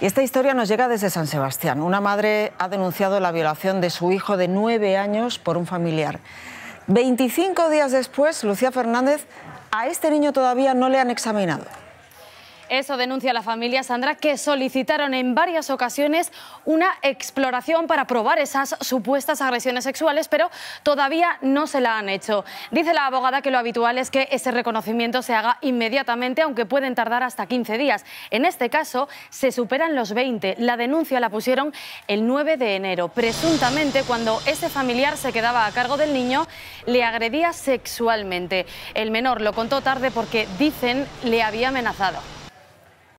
Y esta historia nos llega desde San Sebastián. Una madre ha denunciado la violación de su hijo de nueve años por un familiar. 25 días después, Lucía Fernández, a este niño todavía no le han examinado. Eso denuncia la familia Sandra, que solicitaron en varias ocasiones una exploración para probar esas supuestas agresiones sexuales, pero todavía no se la han hecho. Dice la abogada que lo habitual es que ese reconocimiento se haga inmediatamente, aunque pueden tardar hasta 15 días. En este caso, se superan los 20. La denuncia la pusieron el 9 de enero, presuntamente cuando ese familiar se quedaba a cargo del niño, le agredía sexualmente. El menor lo contó tarde porque, dicen, le había amenazado.